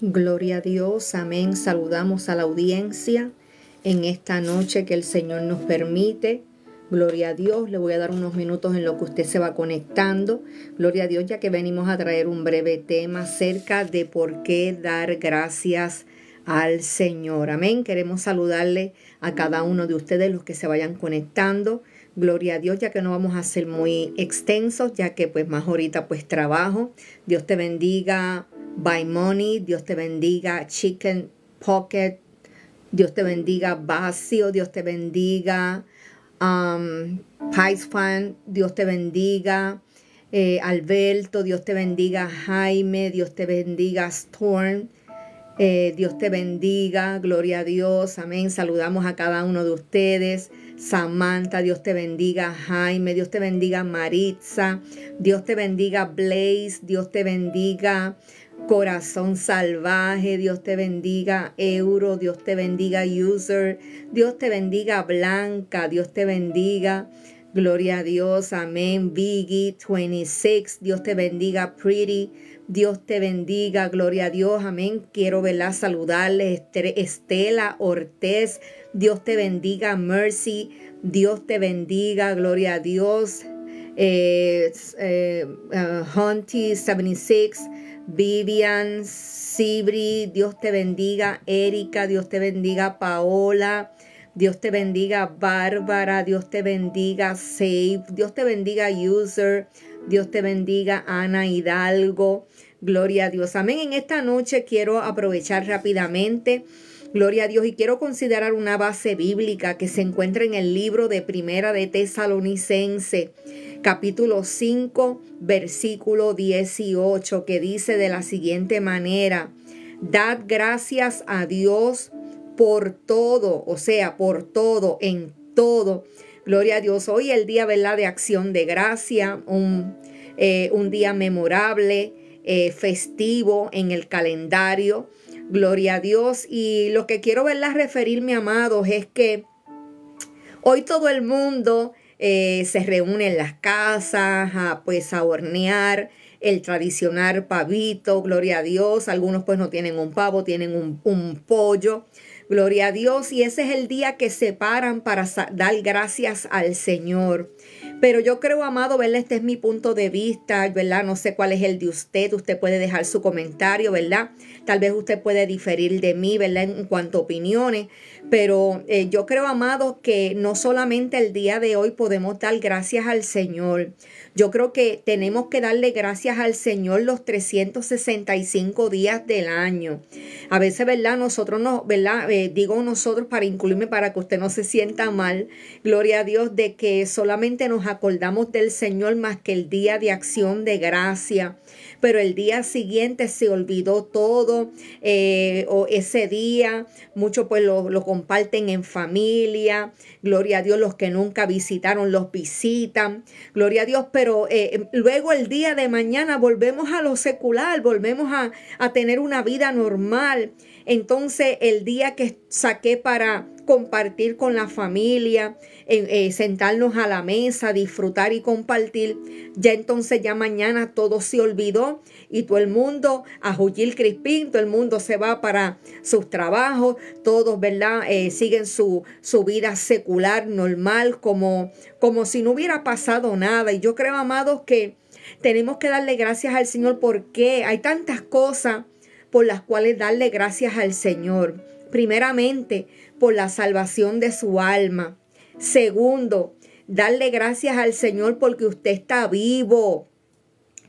Gloria a Dios, amén. Saludamos a la audiencia en esta noche que el Señor nos permite. Gloria a Dios, le voy a dar unos minutos en lo que usted se va conectando. Gloria a Dios, ya que venimos a traer un breve tema acerca de por qué dar gracias al Señor. Amén. Queremos saludarle a cada uno de ustedes, los que se vayan conectando. Gloria a Dios, ya que no vamos a ser muy extensos, ya que pues más ahorita pues trabajo. Dios te bendiga, By Money, Dios te bendiga, Chicken Pocket, Dios te bendiga, Vacío, Dios te bendiga, um, Pies Fan, Dios te bendiga, Alberto, Dios te bendiga, Jaime, Dios te bendiga, Storm, Dios te bendiga, gloria a Dios, amén. Saludamos a cada uno de ustedes. Samantha, Dios te bendiga. Jaime, Dios te bendiga. Maritza, Dios te bendiga. Blaze, Dios te bendiga. Corazón salvaje, Dios te bendiga, Euro, Dios te bendiga, User, Dios te bendiga, Blanca, Dios te bendiga. Gloria a Dios, amén. Biggie 26, Dios te bendiga, Pretty, Dios te bendiga, gloria a Dios, amén. Quiero verla saludarles, Estela Ortez, Dios te bendiga, Mercy, Dios te bendiga, gloria a Dios. Eh, eh uh, Hunty 76, Vivian, Sibri, Dios te bendiga, Erika, Dios te bendiga, Paola, Dios te bendiga, Bárbara, Dios te bendiga, Save, Dios te bendiga, User, Dios te bendiga, Ana Hidalgo, gloria a Dios. Amén. En esta noche quiero aprovechar rápidamente. Gloria a Dios. Y quiero considerar una base bíblica que se encuentra en el libro de Primera de Tesalonicense capítulo 5, versículo 18, que dice de la siguiente manera, dad gracias a Dios por todo, o sea, por todo, en todo. Gloria a Dios. Hoy el día, ¿verdad? De acción de gracia, un, eh, día memorable, eh, festivo en el calendario. Gloria a Dios. Y lo que quiero, referir, Referirme, amados, es que hoy todo el mundo eh, se reúnen las casas a, pues a hornear el tradicional pavito, gloria a Dios, algunos pues no tienen un pavo, tienen un pollo, gloria a Dios, y ese es el día que se paran para dar gracias al Señor. Pero yo creo, amado, ¿verdad? Este es mi punto de vista, ¿verdad? No sé cuál es el de usted. Usted puede dejar su comentario, ¿verdad? Tal vez usted puede diferir de mí, ¿verdad? En cuanto a opiniones. Pero eh, yo creo, amado, que no solamente el día de hoy podemos dar gracias al Señor yo creo que tenemos que darle gracias al Señor los 365 días del año. A veces, ¿verdad? Nosotros nos, ¿verdad? Eh, digo nosotros para incluirme, para que usted no se sienta mal. Gloria a Dios de que solamente nos acordamos del Señor más que el día de acción de gracia pero el día siguiente se olvidó todo, eh, o ese día, muchos pues lo, comparten en familia, gloria a Dios, los que nunca visitaron los visitan, gloria a Dios, pero eh, em, luego el día de mañana volvemos a lo secular, volvemos a, a tener una vida normal. Entonces, el día que saqué para compartir con la familia, eh, sentarnos a la mesa, disfrutar y compartir, ya entonces ya mañana todo se olvidó y todo el mundo a Jujil Crispín, todo el mundo se va para sus trabajos, todos, ¿verdad? Eh, siguen su, vida secular, normal, como, como si no hubiera pasado nada. Y yo creo, amados, que tenemos que darle gracias al Señor porque hay tantas cosas por las cuales darle gracias al Señor. Primeramente, por la salvación de su alma. Segundo, darle gracias al Señor porque usted está vivo.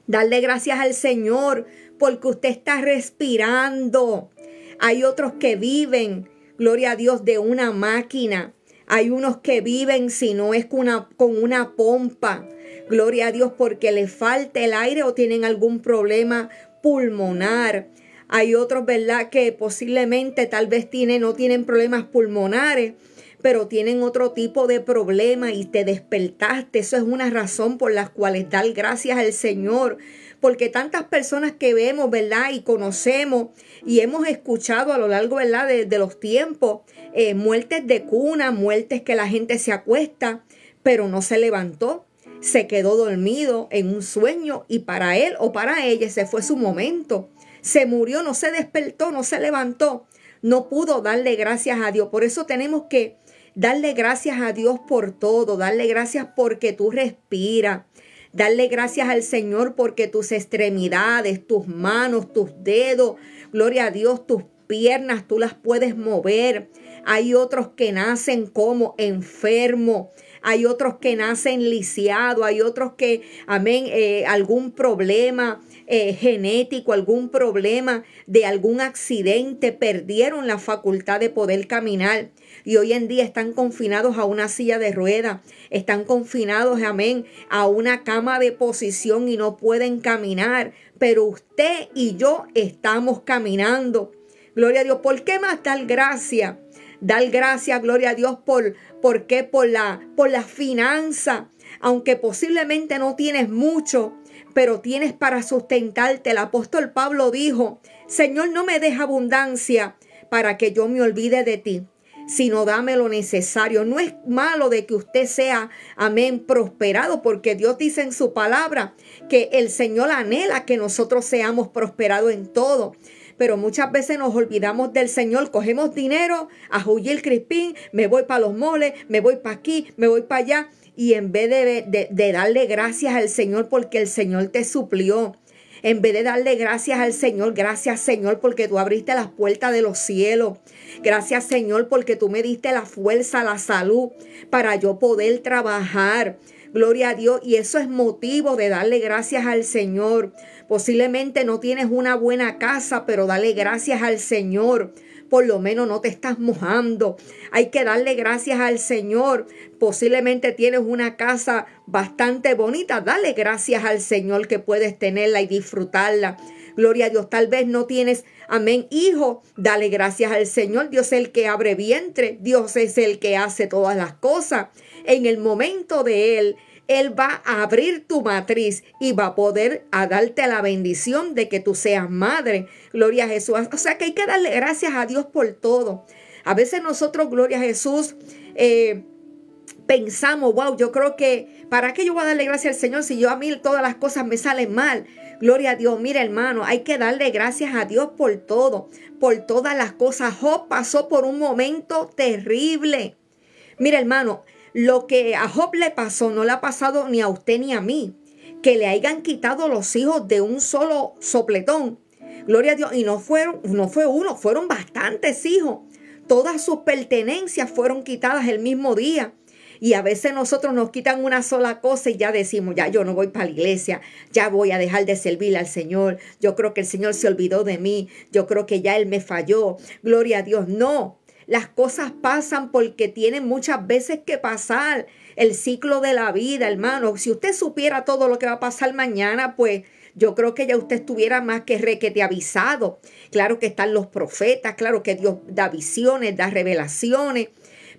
Darle gracias al Señor porque usted está respirando. Hay otros que viven, gloria a Dios, de una máquina. Hay unos que viven, si no es con una, con una pompa. Gloria a Dios porque le falta el aire o tienen algún problema pulmonar. Hay otros, ¿verdad? Que posiblemente tal vez tienen, no tienen problemas pulmonares, pero tienen otro tipo de problema y te despertaste. Eso es una razón por la cual dar gracias al Señor. Porque tantas personas que vemos, ¿verdad? Y conocemos y hemos escuchado a lo largo, ¿verdad? De, los tiempos, eh, muertes de cuna, muertes que la gente se acuesta, pero no se levantó se quedó dormido en un sueño y para él o para ella ese fue su momento se murió, no se despertó, no se levantó, no pudo darle gracias a Dios. Por eso tenemos que darle gracias a Dios por todo, darle gracias porque tú respiras, darle gracias al Señor porque tus extremidades, tus manos, tus dedos, gloria a Dios, tus piernas tú las puedes mover. Hay otros que nacen como enfermo, Hay otros que nacen lisiado, hay otros que, amén, eh, algún problema eh, genético, algún problema de algún accidente, perdieron la facultad de poder caminar y hoy en día están confinados a una silla de ruedas, están confinados, amén, a una cama de posición y no pueden caminar, pero usted y yo estamos caminando. Gloria a Dios, ¿por qué más dar gracia? Dar gracia, gloria a Dios, por, ¿por qué? Por la, por la finanza aunque posiblemente no tienes mucho, pero tienes para sustentarte. El apóstol Pablo dijo, Señor, no me deja abundancia para que yo me olvide de ti, sino dame lo necesario. No es malo de que usted sea, amén, prosperado, porque Dios dice en su palabra que el Señor anhela que nosotros seamos prosperados en todo pero muchas veces nos olvidamos del Señor, cogemos dinero, a el crispín, me voy para los moles, me voy para aquí, me voy para allá y en vez de, darle gracias al Señor porque el Señor te suplió, en vez de darle gracias al Señor, gracias Señor porque tú abriste las puertas de los cielos. Gracias Señor porque tú me diste la fuerza, la salud para yo poder trabajar. Gloria a Dios. Y eso es motivo de darle gracias al Señor. Posiblemente no tienes una buena casa, pero dale gracias al Señor por lo menos no te estás mojando. Hay que darle gracias al Señor. Posiblemente tienes una casa bastante bonita. Dale gracias al Señor que puedes tenerla y disfrutarla. Gloria a Dios. Tal vez no tienes, amén, hijo. Dale gracias al Señor. Dios es el que abre vientre. Dios es el que hace todas las cosas. En el momento de Él él va a abrir tu matriz y va a poder a darte la bendición de que tú seas madre. Gloria a Jesús. O sea que hay que darle gracias a Dios por todo. A veces nosotros, gloria a Jesús, eh, pensamos, wow, yo creo que, ¿para qué yo voy a darle gracias al Señor si yo a mí todas las cosas me salen mal? Gloria a Dios, mira hermano, hay que darle gracias a Dios por todo, por todas las cosas. Oh, pasó por un momento terrible. Mira hermano, lo que a Job le pasó no le ha pasado ni a usted ni a mí. Que le hayan quitado los hijos de un solo sopletón. Gloria a Dios. Y no, fueron, no fue uno, fueron bastantes hijos. Todas sus pertenencias fueron quitadas el mismo día. Y a veces nosotros nos quitan una sola cosa y ya decimos, ya yo no voy para la iglesia, ya voy a dejar de servir al Señor. Yo creo que el Señor se olvidó de mí, yo creo que ya Él me falló. Gloria a Dios. No, las cosas pasan porque tienen muchas veces que pasar. El ciclo de la vida, hermano. Si usted supiera todo lo que va a pasar mañana, pues yo creo que ya usted estuviera más que requete avisado. Claro que están los profetas, claro que Dios da visiones, da revelaciones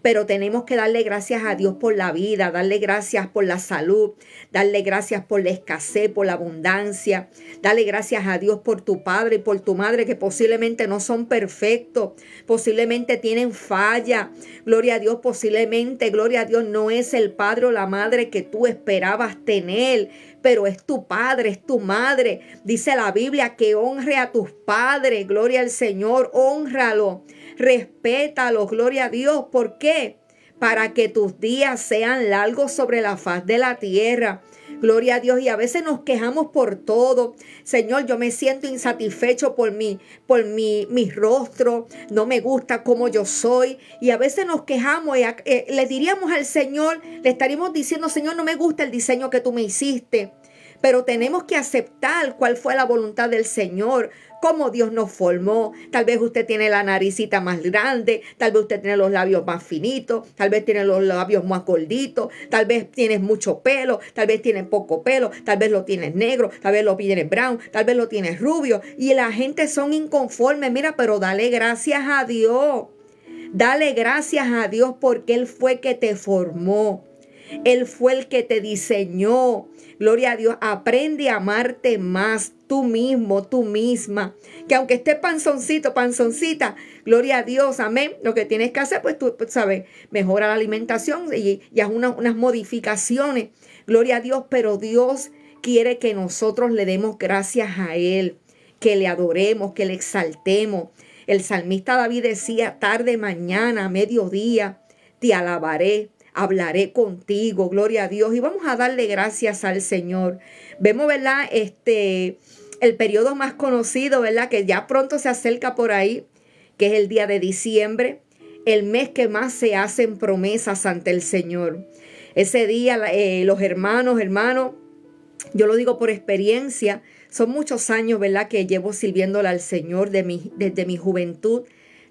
pero tenemos que darle gracias a Dios por la vida, darle gracias por la salud, darle gracias por la escasez, por la abundancia, darle gracias a Dios por tu padre y por tu madre que posiblemente no son perfectos, posiblemente tienen falla, gloria a Dios, posiblemente, gloria a Dios, no es el padre o la madre que tú esperabas tener, pero es tu padre, es tu madre. Dice la Biblia que honre a tus padres, gloria al Señor, honralo Respétalo, gloria a Dios. ¿Por qué? Para que tus días sean largos sobre la faz de la tierra. Gloria a Dios. Y a veces nos quejamos por todo. Señor, yo me siento insatisfecho por mi, por mi, rostro. No me gusta como yo soy. Y a veces nos quejamos y eh, le diríamos al Señor, le estaríamos diciendo, Señor, no me gusta el diseño que tú me hiciste. Pero tenemos que aceptar cuál fue la voluntad del Señor, cómo Dios nos formó. Tal vez usted tiene la naricita más grande, tal vez usted tiene los labios más finitos, tal vez tiene los labios más gorditos, tal vez tienes mucho pelo, tal vez tienes poco pelo, tal vez lo tienes negro, tal vez lo tienes brown, tal vez lo tienes rubio. Y la gente son inconformes, mira, pero dale gracias a Dios. Dale gracias a Dios porque Él fue que te formó. Él fue el que te diseñó. Gloria a Dios, aprende a amarte más tú mismo, tú misma. Que aunque estés panzoncito, panzoncita, gloria a Dios, amén. Lo que tienes que hacer, pues tú pues, sabes, mejora la alimentación y, haz unas modificaciones. Gloria a Dios, pero Dios quiere que nosotros le demos gracias a Él, que le adoremos, que le exaltemos. El salmista David decía, tarde, mañana, mediodía, te alabaré hablaré contigo, gloria a Dios, y vamos a darle gracias al Señor. Vemos, ¿verdad? Este, el periodo más conocido, ¿verdad? Que ya pronto se acerca por ahí, que es el día de diciembre, el mes que más se hacen promesas ante el Señor. Ese día eh, los hermanos, hermanos, yo lo digo por experiencia, son muchos años, ¿verdad? Que llevo sirviéndole al Señor de mi, desde mi juventud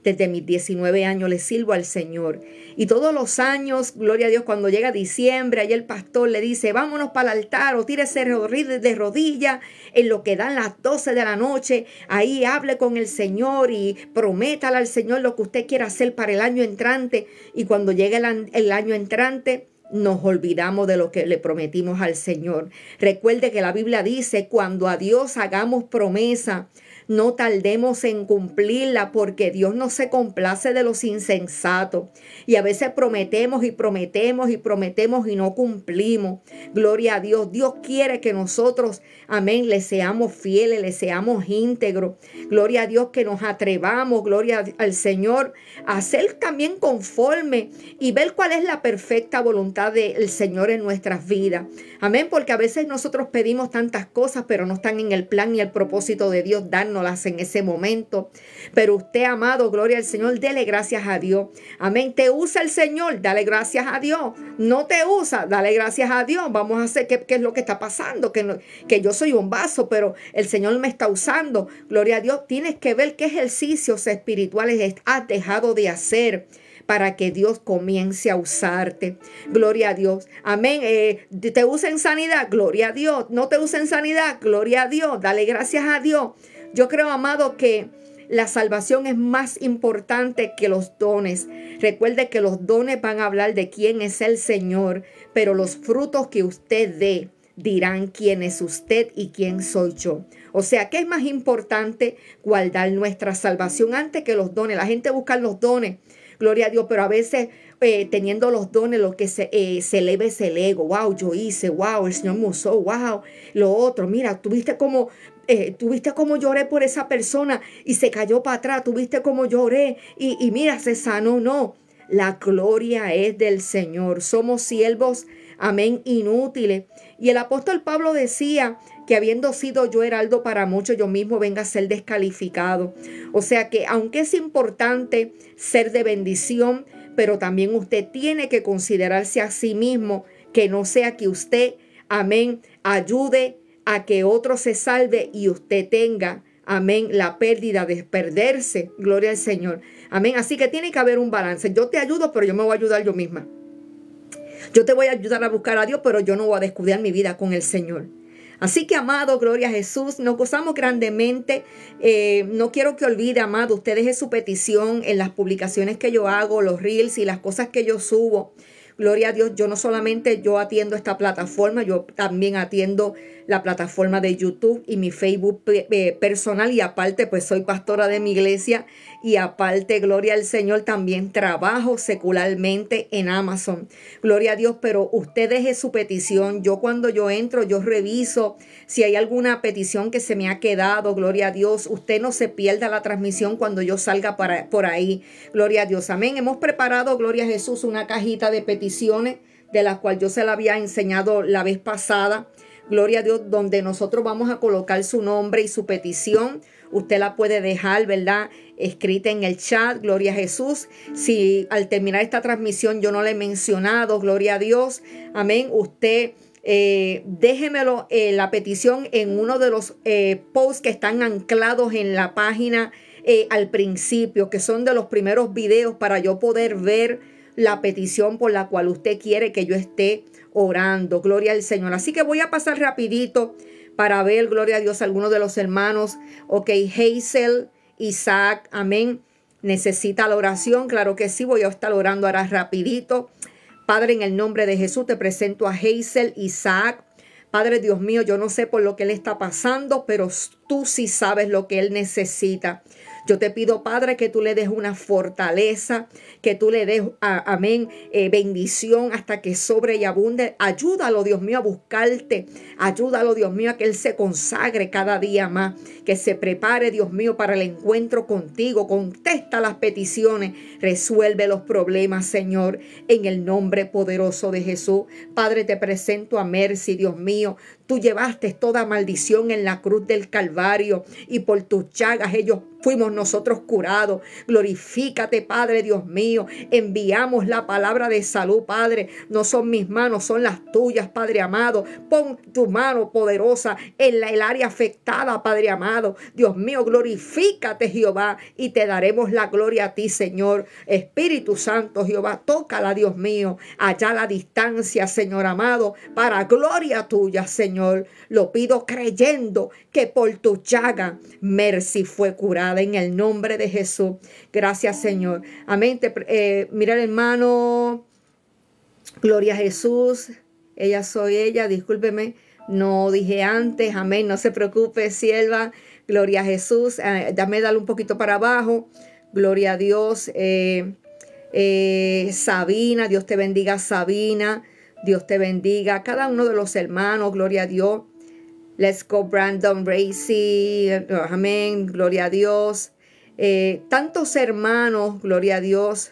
desde mis 19 años le sirvo al Señor. Y todos los años, gloria a Dios, cuando llega diciembre, ahí el pastor le dice, vámonos para el altar o tírese de rodillas en lo que dan las 12 de la noche. Ahí hable con el Señor y prométale al Señor lo que usted quiera hacer para el año entrante. Y cuando llegue el, el año entrante, nos olvidamos de lo que le prometimos al Señor. Recuerde que la Biblia dice, cuando a Dios hagamos promesa, no tardemos en cumplirla porque Dios no se complace de los insensatos. Y a veces prometemos y prometemos y prometemos y no cumplimos. Gloria a Dios. Dios quiere que nosotros, amén, le seamos fieles, le seamos íntegros. Gloria a Dios que nos atrevamos, gloria al Señor, a ser también conforme y ver cuál es la perfecta voluntad del Señor en nuestras vidas. Amén, porque a veces nosotros pedimos tantas cosas, pero no están en el plan ni el propósito de Dios no las en ese momento. Pero usted, amado, gloria al Señor, dele gracias a Dios. Amén. Te usa el Señor, dale gracias a Dios. No te usa, dale gracias a Dios. Vamos a hacer qué, es lo que está pasando, que, que yo soy un vaso, pero el Señor me está usando. Gloria a Dios. Tienes que ver qué ejercicios espirituales has dejado de hacer para que Dios comience a usarte. Gloria a Dios. Amén. Eh, te usa en sanidad. Gloria a Dios. No te usa en sanidad. Gloria a Dios. Dale gracias a Dios. Yo creo, amado, que la salvación es más importante que los dones. Recuerde que los dones van a hablar de quién es el Señor, pero los frutos que usted dé dirán quién es usted y quién soy yo. O sea, qué es más importante guardar nuestra salvación antes que los dones. La gente busca los dones, gloria a Dios, pero a veces eh, teniendo los dones, lo que se, eh, eleve es el ego. Wow, yo hice, wow, el Señor me usó, wow, lo otro. Mira, tuviste como eh, tuviste cómo lloré por esa persona y se cayó para atrás, tuviste cómo lloré y, y mira, se sanó, no. La gloria es del Señor. Somos siervos, amén, inútiles. Y el apóstol Pablo decía que habiendo sido yo heraldo para muchos, yo mismo venga a ser descalificado. O sea que aunque es importante ser de bendición, pero también usted tiene que considerarse a sí mismo, que no sea que usted, amén, ayude a que otro se salve y usted tenga, amén, la pérdida de perderse. Gloria al Señor. Amén. Así que tiene que haber un balance. Yo te ayudo, pero yo me voy a ayudar yo misma. Yo te voy a ayudar a buscar a Dios, pero yo no voy a descuidar mi vida con el Señor. Así que, amado, gloria a Jesús, nos gozamos grandemente. Eh, no quiero que olvide, amado, usted deje su petición en las publicaciones que yo hago, los reels y las cosas que yo subo. Gloria a Dios, yo no solamente yo atiendo esta plataforma, yo también atiendo la plataforma de YouTube y mi Facebook eh, personal y aparte pues soy pastora de mi iglesia y aparte, gloria al Señor, también trabajo secularmente en Amazon. Gloria a Dios, pero usted deje su petición. Yo cuando yo entro, yo reviso si hay alguna petición que se me ha quedado, gloria a Dios. Usted no se pierda la transmisión cuando yo salga para, por ahí. Gloria a Dios, amén. Hemos preparado, gloria a Jesús, una cajita de peticiones de las cual yo se la había enseñado la vez pasada gloria a Dios, donde nosotros vamos a colocar su nombre y su petición. Usted la puede dejar, ¿verdad? Escrita en el chat, gloria a Jesús. Si al terminar esta transmisión yo no le he mencionado, gloria a Dios, amén, usted... Eh, déjemelo eh, la petición en uno de los eh, posts que están anclados en la página eh, al principio, que son de los primeros videos para yo poder ver la petición por la cual usted quiere que yo esté orando. Gloria al Señor. Así que voy a pasar rapidito para ver, gloria a Dios, algunos de los hermanos. Ok, Hazel, Isaac, amén. Necesita la oración, claro que sí, voy a estar orando ahora rapidito. Padre, en el nombre de Jesús te presento a Hazel, Isaac. Padre Dios mío, yo no sé por lo que él está pasando, pero tú sí sabes lo que él necesita. Yo te pido, Padre, que tú le des una fortaleza, que tú le des, amén, eh, bendición hasta que sobre y abunde. Ayúdalo, Dios mío, a buscarte. Ayúdalo, Dios mío, a que Él se consagre cada día más, que se prepare, Dios mío, para el encuentro contigo. Contesta las peticiones, resuelve los problemas, Señor, en el nombre poderoso de Jesús. Padre, te presento a Mercy, Dios mío, Tú llevaste toda maldición en la cruz del Calvario y por tus chagas ellos fuimos nosotros curados. Glorifícate, Padre Dios mío. Enviamos la palabra de salud, Padre. No son mis manos, son las tuyas, Padre amado. Pon tu mano poderosa en la, el área afectada, Padre amado. Dios mío, glorifícate, Jehová, y te daremos la gloria a ti, Señor. Espíritu Santo, Jehová, tócala, Dios mío, allá a la distancia, Señor amado, para gloria tuya, Señor. Lo pido creyendo que por tu chaga Mercy fue curada en el nombre de Jesús. Gracias, Señor. Amén. Te, eh, mira, hermano. Gloria a Jesús. Ella soy ella. Discúlpeme. No dije antes. Amén. No se preocupe, sierva. Gloria a Jesús. Eh, dame dale un poquito para abajo. Gloria a Dios. Eh, eh, Sabina, Dios te bendiga, Sabina. Dios te bendiga. Cada uno de los hermanos, gloria a Dios. Let's go, Brandon Racy. Amén, gloria a Dios. Eh, tantos hermanos, gloria a Dios.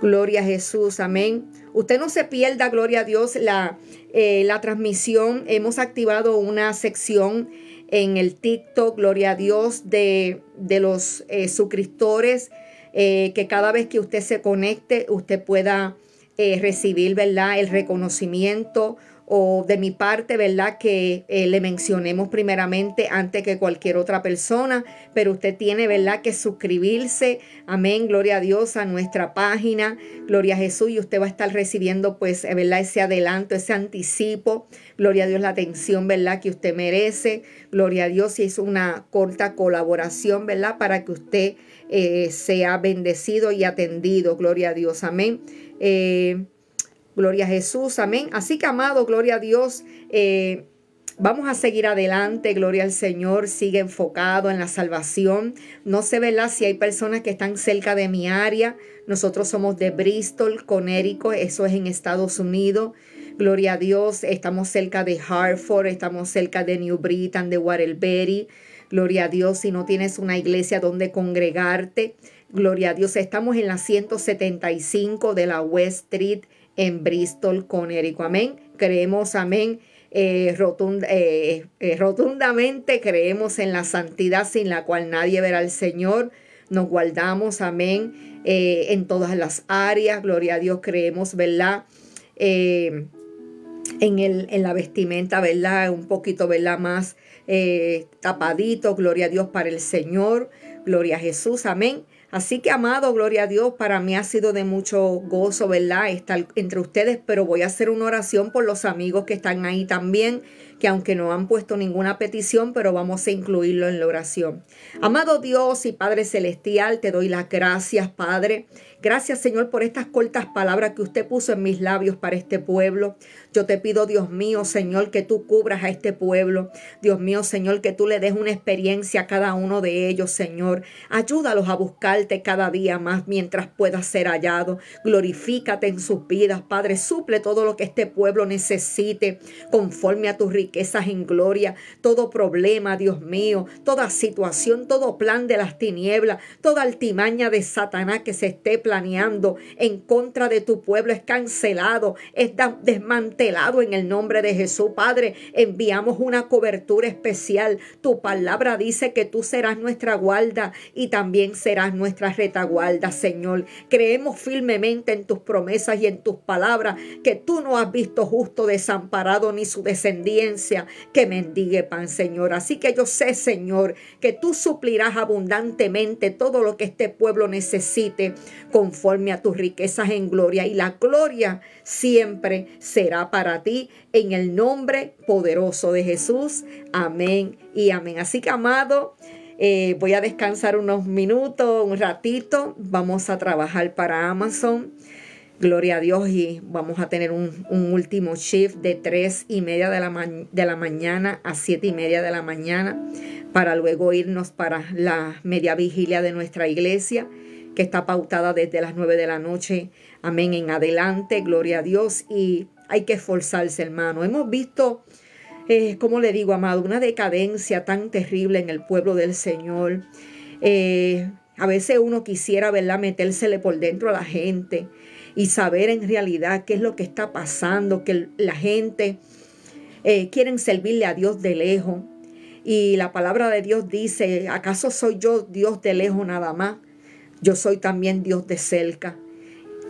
Gloria a Jesús, amén. Usted no se pierda, gloria a Dios, la, eh, la transmisión. Hemos activado una sección en el TikTok, gloria a Dios, de, de los eh, suscriptores, eh, que cada vez que usted se conecte, usted pueda eh, recibir, ¿verdad?, el reconocimiento o de mi parte, ¿verdad? Que eh, le mencionemos primeramente antes que cualquier otra persona, pero usted tiene, ¿verdad? Que suscribirse, amén, gloria a Dios, a nuestra página, gloria a Jesús, y usted va a estar recibiendo, pues, eh, ¿verdad? Ese adelanto, ese anticipo, gloria a Dios, la atención, ¿verdad? Que usted merece, gloria a Dios, y es una corta colaboración, ¿verdad? Para que usted sea bendecido y atendido, gloria a Dios, amén. Eh, gloria a Jesús, amén. Así que amado, gloria a Dios. Eh, vamos a seguir adelante, gloria al Señor, sigue enfocado en la salvación. No sé, la Si hay personas que están cerca de mi área, nosotros somos de Bristol, Connecticut, eso es en Estados Unidos. Gloria a Dios, estamos cerca de Hartford, estamos cerca de New Britain, de Waterbury. Gloria a Dios, si no tienes una iglesia donde congregarte. Gloria a Dios, estamos en la 175 de la West Street en Bristol, Connecticut. Amén. Creemos, amén. Eh, eh, eh, rotundamente creemos en la santidad sin la cual nadie verá al Señor. Nos guardamos, amén, en todas las áreas. Gloria a Dios, creemos, ¿verdad? en, la vestimenta, ¿verdad? Un poquito, ¿verdad? Más eh, tapadito, gloria a Dios para el Señor, gloria a Jesús, amén. Así que, amado, gloria a Dios, para mí ha sido de mucho gozo, ¿verdad? Estar entre ustedes, pero voy a hacer una oración por los amigos que están ahí también que aunque no han puesto ninguna petición, pero vamos a incluirlo en la oración. Amado Dios y Padre Celestial, te doy las gracias, Padre. Gracias, Señor, por estas cortas palabras que usted puso en mis labios para este pueblo. Yo te pido, Dios mío, Señor, que tú cubras a este pueblo. Dios mío, Señor, que tú le des una experiencia a cada uno de ellos, Señor. Ayúdalos a buscarte cada día más mientras puedas ser hallado. Glorifícate en sus vidas, Padre. Suple todo lo que este pueblo necesite conforme a tus riquezas riquezas en gloria, todo problema, Dios mío, toda situación, todo plan de las tinieblas, toda altimaña de Satanás que se esté planeando en contra de tu pueblo es cancelado, es desmantelado en el nombre de Jesús. Padre, enviamos una cobertura especial. Tu palabra dice que tú serás nuestra guarda y también serás nuestra retaguarda, Señor. Creemos firmemente en tus promesas y en tus palabras que tú no has visto justo desamparado ni su descendiente que mendigue pan, Señor. Así que yo sé, Señor, que tú suplirás abundantemente todo lo que este pueblo necesite conforme a tus riquezas en gloria. Y la gloria siempre será para ti en el nombre poderoso de Jesús. Amén y amén. Así que, amado, eh, voy a descansar unos minutos, un ratito. Vamos a trabajar para Amazon. Gloria a Dios y vamos a tener un, último shift de 3 y media de la, de la mañana a 7 y media de la mañana para luego irnos para la media vigilia de nuestra iglesia que está pautada desde las 9 de la noche. Amén en adelante, gloria a Dios y hay que esforzarse hermano. Hemos visto, eh, como le digo amado, una decadencia tan terrible en el pueblo del Señor. Eh, a veces uno quisiera, ¿verdad?, metérsele por dentro a la gente y saber en realidad qué es lo que está pasando, que la gente quiere eh, quieren servirle a Dios de lejos. Y la palabra de Dios dice, ¿acaso soy yo Dios de lejos nada más? Yo soy también Dios de cerca.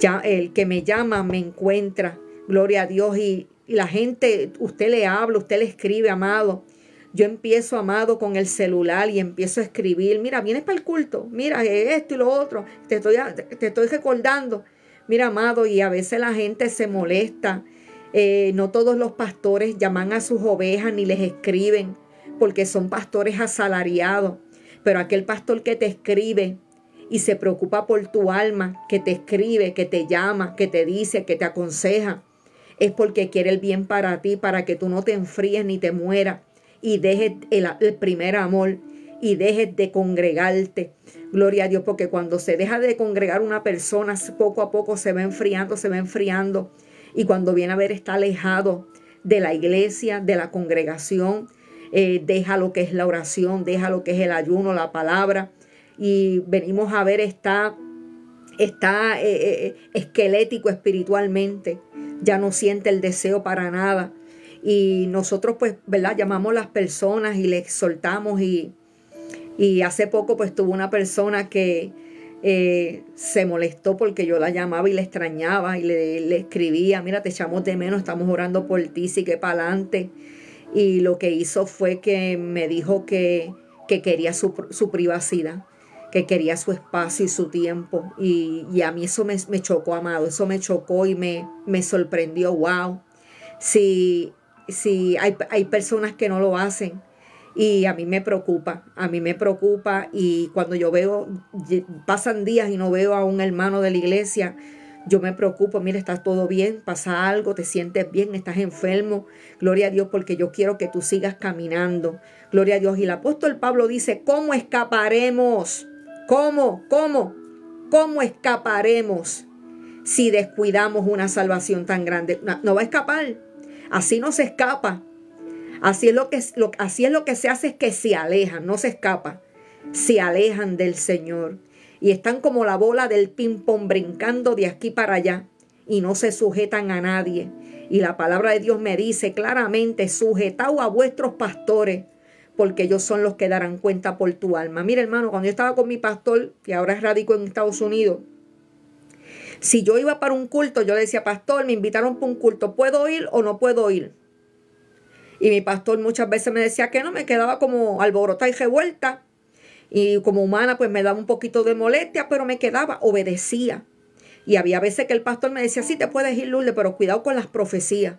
Ya el que me llama me encuentra. Gloria a Dios. Y, la gente, usted le habla, usted le escribe, amado. Yo empiezo, amado, con el celular y empiezo a escribir. Mira, vienes para el culto. Mira, esto y lo otro. Te estoy, te estoy recordando. Mira, amado, y a veces la gente se molesta. Eh, no todos los pastores llaman a sus ovejas ni les escriben, porque son pastores asalariados. Pero aquel pastor que te escribe y se preocupa por tu alma, que te escribe, que te llama, que te dice, que te aconseja, es porque quiere el bien para ti, para que tú no te enfríes ni te mueras y dejes el primer amor y dejes de congregarte. Gloria a Dios, porque cuando se deja de congregar una persona, poco a poco se va enfriando, se va enfriando. Y cuando viene a ver, está alejado de la iglesia, de la congregación. Eh, deja lo que es la oración, deja lo que es el ayuno, la palabra. Y venimos a ver, está, está eh, eh, esquelético espiritualmente. Ya no siente el deseo para nada. Y nosotros, pues, ¿verdad? Llamamos a las personas y le exhortamos y, y hace poco pues tuvo una persona que eh, se molestó porque yo la llamaba y la extrañaba y le, escribía, mira, te echamos de menos, estamos orando por ti, sí que para adelante. Y lo que hizo fue que me dijo que, quería su, privacidad, que quería su espacio y su tiempo. Y, a mí eso me, chocó, amado, eso me chocó y me, me sorprendió, wow. Si, si hay, hay personas que no lo hacen, y a mí me preocupa, a mí me preocupa y cuando yo veo, pasan días y no veo a un hermano de la iglesia, yo me preocupo, mira, estás todo bien, pasa algo, te sientes bien, estás enfermo. Gloria a Dios porque yo quiero que tú sigas caminando. Gloria a Dios. Y el apóstol Pablo dice, ¿cómo escaparemos? ¿Cómo? ¿Cómo? ¿Cómo escaparemos si descuidamos una salvación tan grande? No, no va a escapar. Así no se escapa. Así es lo que, así es lo que se hace es que se alejan, no se escapa, se alejan del Señor. Y están como la bola del ping-pong brincando de aquí para allá y no se sujetan a nadie. Y la palabra de Dios me dice claramente, sujetaos a vuestros pastores, porque ellos son los que darán cuenta por tu alma. Mira hermano, cuando yo estaba con mi pastor, que ahora es radico en Estados Unidos, si yo iba para un culto, yo le decía, pastor, me invitaron para un culto, ¿puedo ir o no puedo ir? Y mi pastor muchas veces me decía que no, me quedaba como alborotada y revuelta. Y como humana, pues me daba un poquito de molestia, pero me quedaba, obedecía. Y había veces que el pastor me decía, sí, te puedes ir, Lourdes, pero cuidado con las profecías.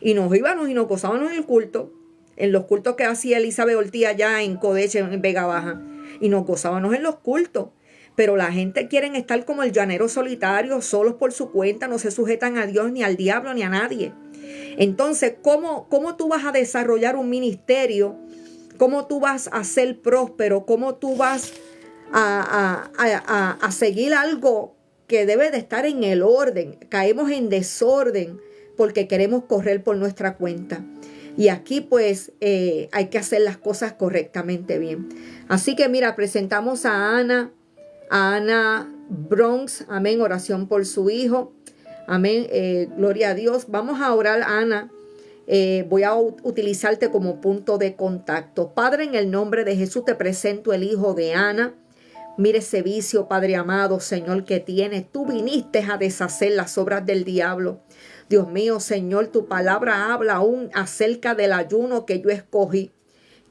Y nos íbamos y nos gozábamos en el culto, en los cultos que hacía Elizabeth Ortiz allá en Codeche, en Vega Baja. Y nos gozábamos en los cultos. Pero la gente quiere estar como el llanero solitario, solos por su cuenta, no se sujetan a Dios, ni al diablo, ni a nadie. Entonces, ¿cómo, ¿cómo tú vas a desarrollar un ministerio? ¿Cómo tú vas a ser próspero? ¿Cómo tú vas a, seguir algo que debe de estar en el orden? Caemos en desorden porque queremos correr por nuestra cuenta. Y aquí pues eh, hay que hacer las cosas correctamente bien. Así que mira, presentamos a Ana, a Ana Bronx, amén, oración por su hijo. Amén. Eh, gloria a Dios. Vamos a orar, Ana. Eh, voy a utilizarte como punto de contacto. Padre, en el nombre de Jesús te presento el hijo de Ana. Mire ese vicio, Padre amado, Señor, que tienes, Tú viniste a deshacer las obras del diablo. Dios mío, Señor, tu palabra habla aún acerca del ayuno que yo escogí,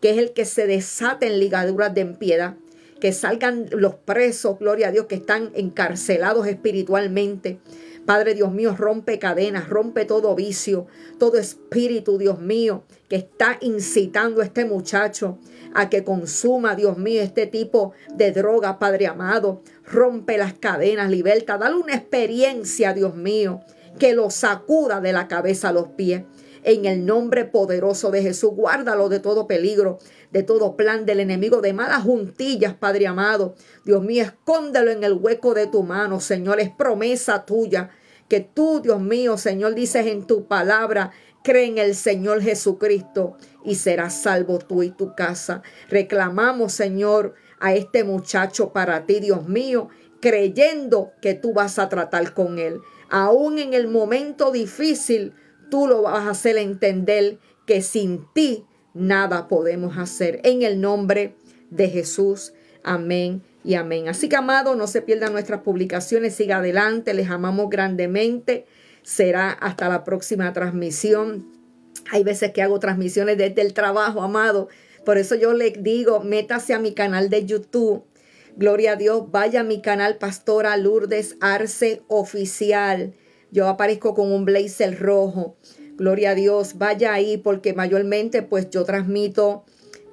que es el que se desaten ligaduras de impiedad, que salgan los presos, gloria a Dios, que están encarcelados espiritualmente. Padre Dios mío, rompe cadenas, rompe todo vicio, todo espíritu, Dios mío, que está incitando a este muchacho a que consuma, Dios mío, este tipo de droga, Padre amado. Rompe las cadenas, liberta, dale una experiencia, Dios mío, que lo sacuda de la cabeza a los pies en el nombre poderoso de Jesús. Guárdalo de todo peligro de todo plan del enemigo, de malas juntillas, Padre amado. Dios mío, escóndelo en el hueco de tu mano, Señor. Es promesa tuya que tú, Dios mío, Señor, dices en tu palabra cree en el Señor Jesucristo y serás salvo tú y tu casa. Reclamamos, Señor, a este muchacho para ti, Dios mío, creyendo que tú vas a tratar con él. Aún en el momento difícil, tú lo vas a hacer entender que sin ti nada podemos hacer. En el nombre de Jesús. Amén y amén. Así que, amado, no se pierdan nuestras publicaciones. Siga adelante. Les amamos grandemente. Será hasta la próxima transmisión. Hay veces que hago transmisiones desde el trabajo, amado. Por eso yo les digo, métase a mi canal de YouTube. Gloria a Dios, vaya a mi canal Pastora Lourdes Arce Oficial. Yo aparezco con un blazer rojo. Gloria a Dios, vaya ahí porque mayormente pues yo transmito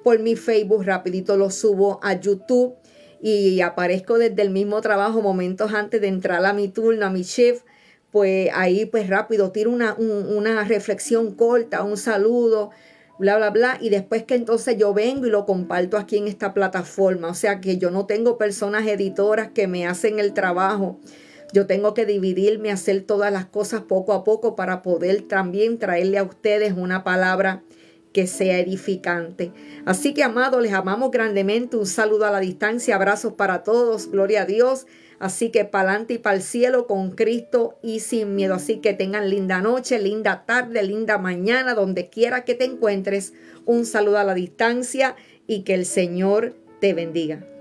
por mi Facebook, rapidito lo subo a YouTube y aparezco desde el mismo trabajo momentos antes de entrar a mi turno, a mi chef pues ahí pues rápido tiro una, una reflexión corta, un saludo, bla, bla, bla, y después que entonces yo vengo y lo comparto aquí en esta plataforma, o sea que yo no tengo personas editoras que me hacen el trabajo yo tengo que dividirme, hacer todas las cosas poco a poco para poder también traerle a ustedes una palabra que sea edificante. Así que, amados, les amamos grandemente. Un saludo a la distancia, abrazos para todos, gloria a Dios. Así que para adelante y para el cielo con Cristo y sin miedo. Así que tengan linda noche, linda tarde, linda mañana, donde quiera que te encuentres. Un saludo a la distancia y que el Señor te bendiga.